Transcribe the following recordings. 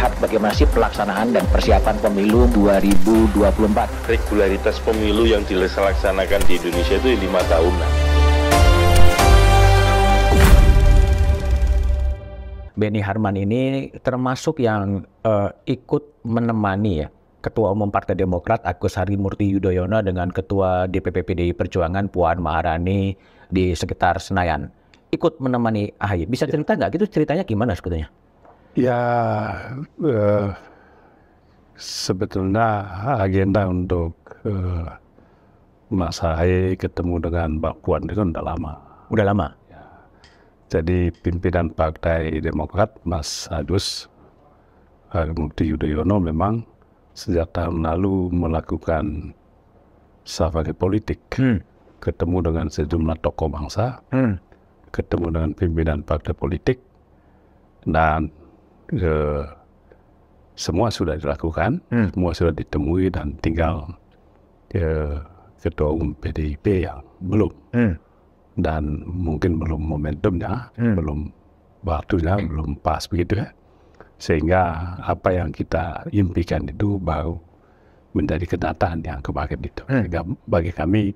melihat bagaimana sih pelaksanaan dan persiapan pemilu 2024. Regularitas pemilu yang dilaksanakan di Indonesia itu lima tahunan. Benny Harman ini termasuk yang uh, ikut menemani ya Ketua Umum Partai Demokrat Agus Harimurti Yudhoyono dengan Ketua DPP PDI Perjuangan Puan Maharani di sekitar Senayan ikut menemani AHY. Bisa ya. cerita nggak gitu ceritanya gimana sebetulnya? Ya uh, sebetulnya agenda untuk uh, Mas Ahy ketemu dengan Mbak Puan itu sudah lama. Udah lama. Ya. Jadi pimpinan Partai Demokrat Mas Agus Harimukti Yudhoyono memang sejak tahun lalu melakukan safari politik, hmm. ketemu dengan sejumlah tokoh bangsa, hmm. ketemu dengan pimpinan partai politik, dan Eh, semua sudah dilakukan, hmm. semua sudah ditemui dan tinggal eh, ketua umum PDIP yang belum hmm. dan mungkin belum momentumnya, hmm. belum waktunya, hmm. belum pas begitu ya. Sehingga apa yang kita impikan itu baru menjadi kenyataan yang kemarin itu. Hmm. Sehingga bagi kami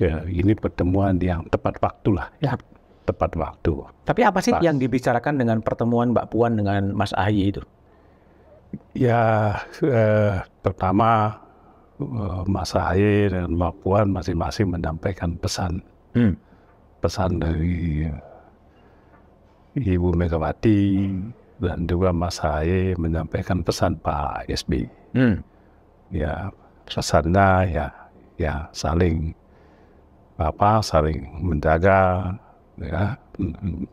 ya, ini pertemuan yang tepat waktu lah. Ya, tepat waktu. Tapi apa sih Pas. yang dibicarakan dengan pertemuan Mbak Puan dengan Mas Ahy itu? Ya, eh, pertama eh, Mas Ahy dan Mbak Puan masing-masing menyampaikan pesan, hmm. pesan dari Ibu Megawati hmm. dan juga Mas Ahy menyampaikan pesan Pak SBY. Hmm. Ya, pesannya ya, ya saling apa, saling menjaga ya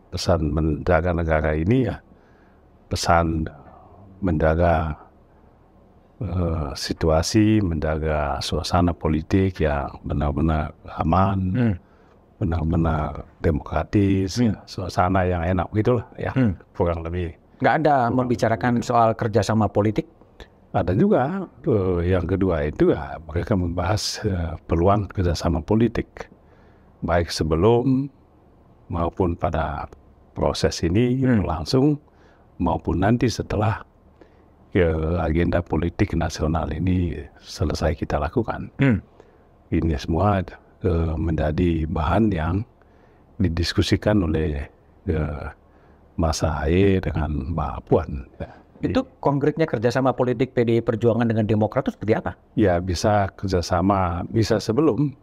pesan menjaga negara ini ya pesan menjaga uh, eh, situasi menjaga suasana politik yang benar-benar aman hmm. benar-benar demokratis hmm. suasana yang enak gitulah ya hmm. kurang lebih nggak ada membicarakan lebih. soal kerjasama politik ada juga uh, yang kedua itu ya mereka membahas uh, peluang kerjasama politik baik sebelum maupun pada proses ini hmm. Gitu, langsung maupun nanti setelah ya, agenda politik nasional ini selesai kita lakukan. Hmm. Ini semua uh, menjadi bahan yang didiskusikan oleh uh, e, Mas Ahaye dengan Mbak Puan. Ya, itu konkretnya kerjasama politik PDI Perjuangan dengan Demokrat itu seperti apa? Ya bisa kerjasama, bisa sebelum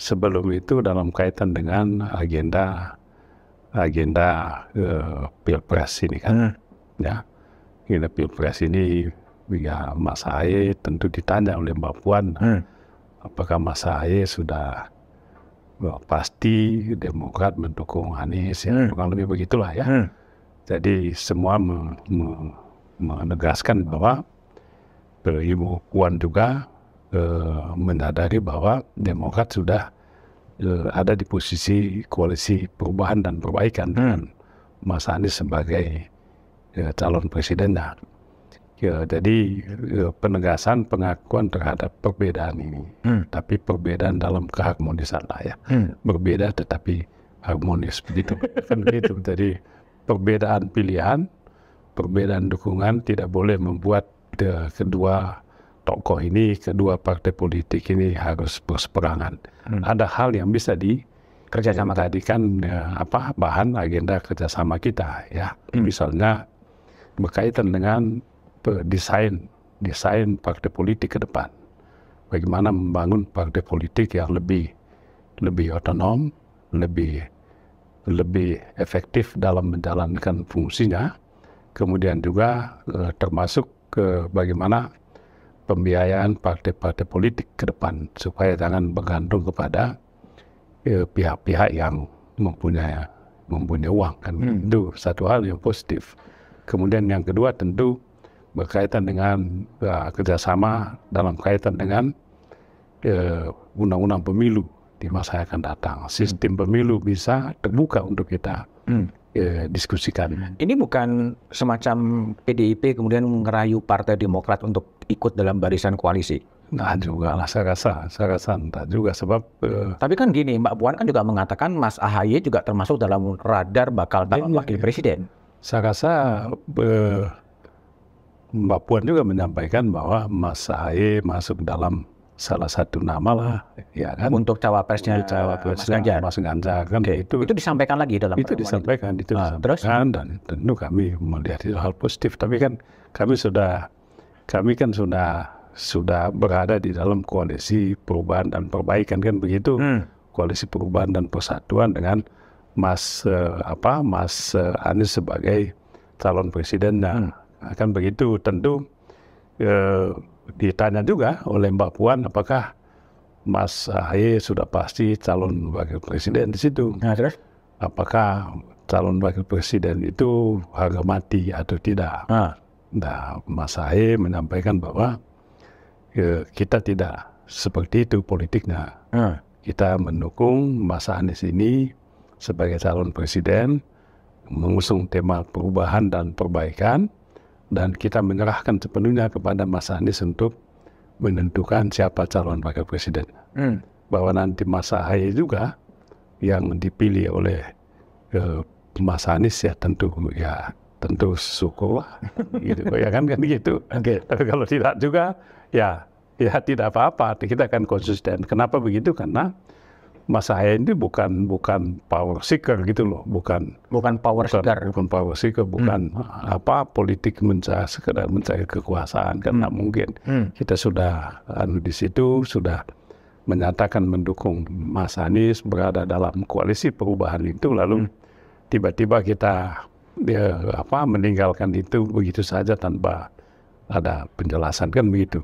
sebelum itu dalam kaitan dengan agenda agenda uh, pilpres ini kan, hmm. ya agenda pilpres ini ya Mas Ahy tentu ditanya oleh Mbak Puan, hmm. apakah Mas Ahy sudah well, eh, pasti Demokrat mendukung Anies, ya, hmm. kurang lebih begitulah ya. Hmm. Jadi semua me, me, menegaskan bahwa Ibu Puan juga Eh, menyadari bahwa Demokrat sudah eh, ada di posisi koalisi perubahan dan perbaikan hmm. dengan Mas Anies sebagai uh, calon presidennya. Ya, jadi penegasan pengakuan terhadap perbedaan ini, hmm. tapi perbedaan dalam keharmonisan lah ya, hmm. berbeda tetapi harmonis begitu, kan begitu. Jadi perbedaan pilihan, perbedaan dukungan tidak boleh membuat kedua tokoh ini, kedua partai politik ini harus berseberangan. Hmm. Ada hal yang bisa di kerjasama tadi kan ya, apa bahan agenda kerjasama kita ya hmm. misalnya berkaitan dengan desain desain partai politik ke depan bagaimana membangun partai politik yang lebih lebih otonom lebih lebih efektif dalam menjalankan fungsinya kemudian juga eh, termasuk ke bagaimana pembiayaan partai-partai politik ke depan supaya jangan bergantung kepada ya, pihak-pihak yang mempunyai mempunyai uang kan hmm. itu satu hal yang positif. Kemudian yang kedua tentu berkaitan dengan uh, kerjasama dalam kaitan dengan ya, undang-undang uh, pemilu di masa yang akan datang. Hmm. Sistem hmm. pemilu bisa terbuka untuk kita hmm. uh, diskusikan. Ini bukan semacam PDIP kemudian mengerayu Partai Demokrat untuk ikut dalam barisan koalisi? Nah juga lah saya rasa, saya rasa entah juga sebab. Uh... Tapi kan gini, Mbak Puan kan juga mengatakan Mas Ahaye juga termasuk dalam radar bakal calon iya, wakil iya. presiden. Saya rasa uh, Mbak Puan juga menyampaikan bahwa Mas Ahaye masuk dalam salah satu nama lah, ya kan? Untuk cawapresnya, Untuk cawapresnya Mas Ganjar. Mas Ganjar kan okay. itu. Itu disampaikan lagi dalam. Itu disampaikan, itu, itu ah, disampaikan terus? dan tentu kami melihat itu hal positif. Tapi kan kami sudah kami kan sudah sudah berada di dalam koalisi perubahan dan perbaikan kan begitu hmm. koalisi perubahan dan persatuan dengan Mas uh, apa Mas uh, Anies sebagai calon presidennya hmm. akan begitu tentu uh, ditanya juga oleh Mbak Puan apakah Mas Ahy sudah pasti calon wakil presiden di situ. Nah, Apakah calon wakil presiden itu harga mati atau tidak? Nah. Nah, Mas Ahy menyampaikan bahwa ya, kita tidak seperti itu politiknya. Hmm. Kita mendukung Mas Anies ini sebagai calon presiden, mengusung tema perubahan dan perbaikan, dan kita menyerahkan sepenuhnya kepada Mas Anies untuk menentukan siapa calon wakil presiden. Hmm. Bahwa nanti Mas Ahy juga yang dipilih oleh eh, Mas Anies ya tentu ya tentu syukur lah gitu ya kan kan gitu oke okay. tapi kalau tidak juga ya ya tidak apa-apa kita akan konsisten kenapa begitu karena Mas saya ini bukan bukan power seeker gitu loh, bukan bukan power bukan, seeker, bukan power seeker, bukan hmm. apa politik mencari sekedar mencari kekuasaan karena hmm. mungkin hmm. kita sudah anu di situ sudah menyatakan mendukung Mas Anies berada dalam koalisi perubahan itu lalu hmm. tiba-tiba hmm. kita dia apa meninggalkan itu begitu saja tanpa ada penjelasan kan begitu